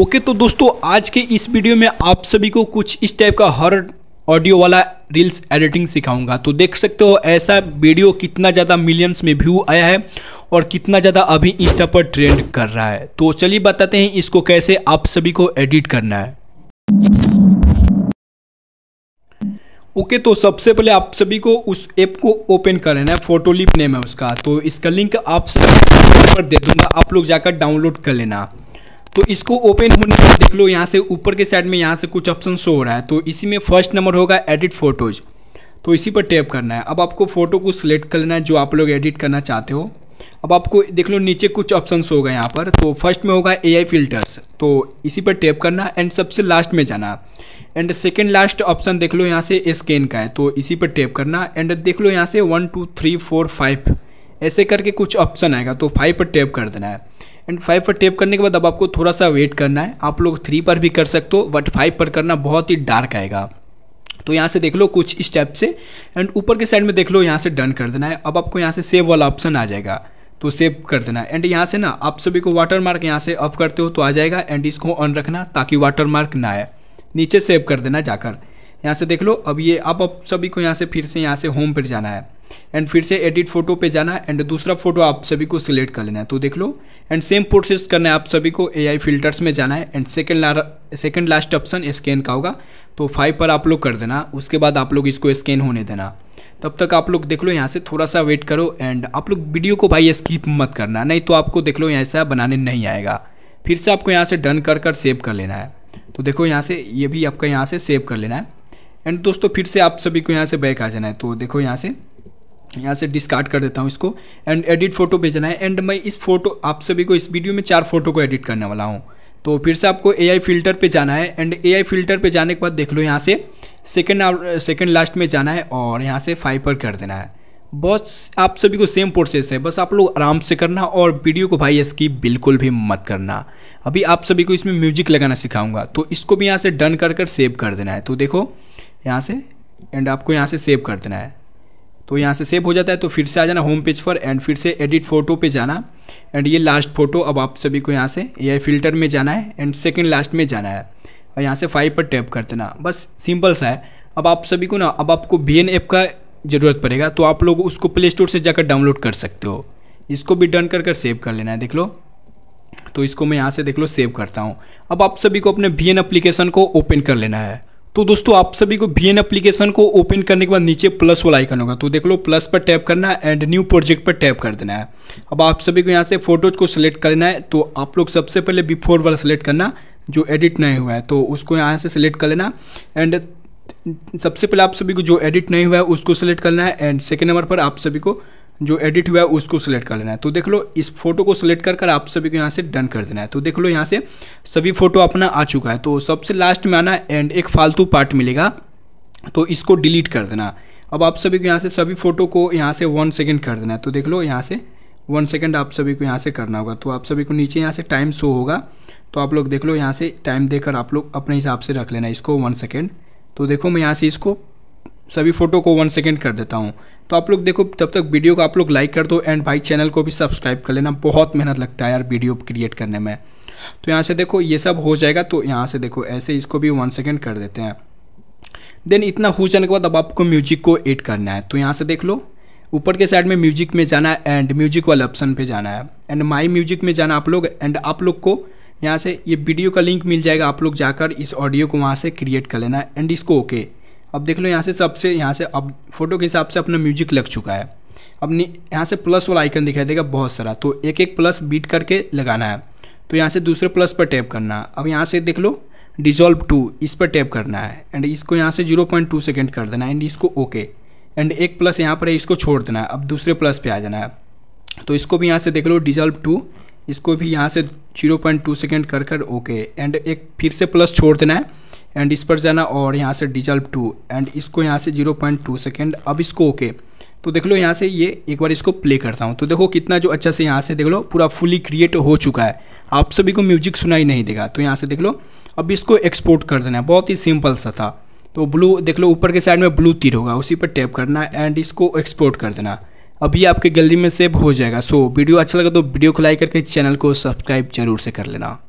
Okay तो दोस्तों आज के इस वीडियो में आप सभी को कुछ इस टाइप का हर ऑडियो वाला रील्स एडिटिंग सिखाऊंगा तो देख सकते हो ऐसा वीडियो कितना ज़्यादा मिलियंस में व्यू आया है और कितना ज़्यादा अभी इंस्टा पर ट्रेंड कर रहा है तो चलिए बताते हैं इसको कैसे आप सभी को एडिट करना है ओके okay, तो सबसे पहले आप सभी को उस ऐप को ओपन कर लेना है फोटोलिप नेम है उसका तो इसका लिंक आप सभी पर दे दूंगा आप लोग जाकर डाउनलोड कर लेना तो इसको ओपन होने पर देख लो यहाँ से ऊपर के साइड में यहाँ से कुछ ऑप्शन शो हो रहा है तो इसी में फर्स्ट नंबर होगा एडिट फोटोज़ तो इसी पर टैप करना है अब आपको फ़ोटो को सिलेक्ट कर लेना है जो आप लोग एडिट करना चाहते हो अब आपको देख लो नीचे कुछ ऑप्शन हो गए यहाँ पर तो फर्स्ट में होगा ए आई फिल्टर्स तो इसी पर टैप करना एंड सबसे लास्ट में जाना एंड सेकेंड लास्ट ऑप्शन देख लो यहाँ से स्कैन का है तो इसी पर टैप करना एंड देख लो यहाँ से one two three four five ऐसे करके कुछ ऑप्शन आएगा तो फाइव पर टैप कर देना है एंड फाइव पर टेप करने के बाद अब आपको थोड़ा सा वेट करना है आप लोग थ्री पर भी कर सकते हो बट फाइव पर करना बहुत ही डार्क आएगा तो यहाँ से देख लो कुछ स्टेप से एंड ऊपर के साइड में देख लो यहाँ से डन कर देना है अब आपको यहाँ से सेव वाला ऑप्शन आ जाएगा तो सेव कर देना है एंड यहाँ से ना आप सभी को वाटर मार्क यहाँ से अप करते हो तो आ जाएगा एंड इसको ऑन रखना ताकि वाटर मार्क ना आए नीचे सेव कर देना जाकर यहाँ से देख लो अब ये अब आप सभी को यहाँ से फिर से यहाँ से होम पर जाना है एंड फिर से एडिट फोटो पे जाना है एंड दूसरा फोटो आप सभी को सिलेक्ट कर लेना है तो देख लो एंड सेम प्रोसेस करना है आप सभी को एआई फिल्टर्स में जाना है and second second last option scan का होगा तो फाइव पर आप लोग कर देना उसके बाद आप लोग इसको स्कैन होने देना तब तक आप लोग देख लो यहाँ से थोड़ा सा वेट करो एंड आप लोग वीडियो को भाई स्किप मत करना नहीं तो आपको देख लो यहाँ बनाने नहीं आएगा फिर से आपको यहाँ से डन कर कर सेव कर लेना है तो देखो यहाँ से ये भी आपका यहाँ से सेव कर लेना है एंड दोस्तों फिर से आप सभी को यहाँ से बैक आ जाना है तो देखो यहाँ से यहाँ से डिस्कार्ड कर देता हूँ इसको एंड एडिट फोटो भेजना है एंड मैं इस फोटो आप सभी को इस वीडियो में चार फोटो को एडिट करने वाला हूँ तो फिर से आपको ए आई फिल्टर पर जाना है एंड ए आई फिल्टर पर जाने के बाद देख लो यहाँ से सेकेंड सेकेंड लास्ट में जाना है और यहाँ से फाइव पर कर देना है बस आप सभी को सेम प्रोसेस है बस आप लोग आराम से करना और वीडियो को भाई इसकी बिल्कुल भी मत करना अभी आप सभी को इसमें म्यूजिक लगाना सिखाऊंगा तो इसको भी यहाँ से डन कर कर सेव कर देना है तो देखो यहाँ से एंड आपको यहाँ से सेव कर देना है तो यहाँ से सेव हो जाता है तो फिर से आ जाना होम पेज पर एंड फिर से एडिट फोटो पे जाना एंड ये लास्ट फोटो अब आप सभी को यहाँ से ए फिल्टर में जाना है एंड सेकेंड लास्ट में जाना है और यहाँ से फाइव पर टैप कर देना बस सिंपल सा है अब आप सभी को ना अब आपको बी एन ऐप का ज़रूरत पड़ेगा तो आप लोग उसको प्ले स्टोर से जाकर डाउनलोड कर सकते हो इसको भी डन कर कर सेव कर लेना है देख लो तो इसको मैं यहाँ से देख लो सेव करता हूँ अब आप सभी को अपने बी एन को ओपन कर लेना है तो दोस्तों आप सभी को बी एन एप्लीकेशन को ओपन करने के बाद नीचे प्लस वाला आइकन होगा तो देख लो प्लस पर टैप करना है एंड न्यू प्रोजेक्ट पर टैप कर देना है अब आप सभी को यहाँ से फोटोज को सिलेक्ट करना है तो आप लोग सबसे पहले बिफोर वाला सिलेक्ट करना जो एडिट नहीं हुआ है तो उसको यहाँ से सिलेक्ट कर लेना एंड सबसे पहले आप सभी को जो एडिट नहीं हुआ है उसको सिलेक्ट करना है एंड सेकेंड नंबर पर आप सभी को जो एडिट हुआ है उसको सिलेक्ट कर लेना है तो देख लो इस फोटो को सिलेक्ट कर कर आप सभी को यहाँ से डन कर देना है तो देख लो यहाँ से सभी फोटो अपना आ चुका है तो सबसे लास्ट में आना एंड एक फालतू पार्ट मिलेगा तो इसको डिलीट कर देना अब आप सभी को यहाँ से सभी फोटो को यहाँ से वन सेकेंड कर देना है तो देख लो यहाँ से वन सेकेंड आप सभी को यहाँ से करना होगा तो आप सभी को नीचे यहाँ से टाइम शो होगा तो आप लोग देख लो यहाँ से टाइम देकर आप लोग अपने हिसाब से रख लेना इसको वन सेकेंड तो देखो मैं यहाँ से इसको सभी फ़ोटो को वन सेकेंड कर देता हूँ तो आप लोग देखो तब तक वीडियो को आप लोग लाइक कर दो एंड भाई चैनल को भी सब्सक्राइब कर लेना बहुत मेहनत लगता है यार वीडियो क्रिएट करने में तो यहाँ से देखो ये सब हो जाएगा तो यहाँ से देखो ऐसे इसको भी वन सेकेंड कर देते हैं देन इतना हो जाने के बाद अब आपको म्यूजिक को एड करना है तो यहाँ से देख लो ऊपर के साइड में म्यूजिक में जाना है एंड म्यूजिक वाले ऑप्शन पे जाना है एंड माई म्यूजिक में जाना आप लोग एंड आप लोग को यहाँ से ये वीडियो का लिंक मिल जाएगा आप लोग जाकर इस ऑडियो को वहाँ से क्रिएट कर लेना एंड इसको ओके okay. अब देख लो यहाँ से सबसे यहाँ से अब फोटो के हिसाब से अपना म्यूजिक लग चुका है अपने यहाँ से प्लस वाला आइकन दिखाई देगा बहुत सारा तो एक एक प्लस बीट करके लगाना है तो यहाँ से दूसरे प्लस पर टैप करना है अब यहाँ से देख लो डिजॉल्व टू इस पर टैप करना है एंड इसको यहाँ से जीरो पॉइंट टू सेकेंड कर देना है एंड इसको ओके एंड एक प्लस यहाँ पर है इसको छोड़ देना है अब दूसरे प्लस पे आ जाना है तो इसको भी यहाँ से देख लो डिजॉल्व टू इसको भी यहाँ से जीरो पॉइंट टू सेकेंड कर कर ओके एंड एक फिर से प्लस छोड़ देना है एंड इस पर जाना और यहाँ से डिजल्व टू एंड इसको यहाँ से जीरो पॉइंट टू सेकेंड अब इसको ओके तो देख लो यहाँ से ये एक बार इसको प्ले करता हूँ तो देखो कितना जो अच्छा से यहाँ से देख लो पूरा फुली क्रिएट हो चुका है आप सभी को म्यूजिक सुनाई नहीं देगा तो यहाँ से देख लो अब इसको एक्सपोर्ट कर देना है बहुत ही सिंपल सा था तो ब्लू देख लो ऊपर के साइड में ब्लू तीर होगा उसी पर टैप करना एंड इसको एक्सपोर्ट कर देना अभी आपके गैलरी में सेव हो जाएगा सो वीडियो अच्छा लगा तो वीडियो को लाइक करके चैनल को सब्सक्राइब जरूर से कर लेना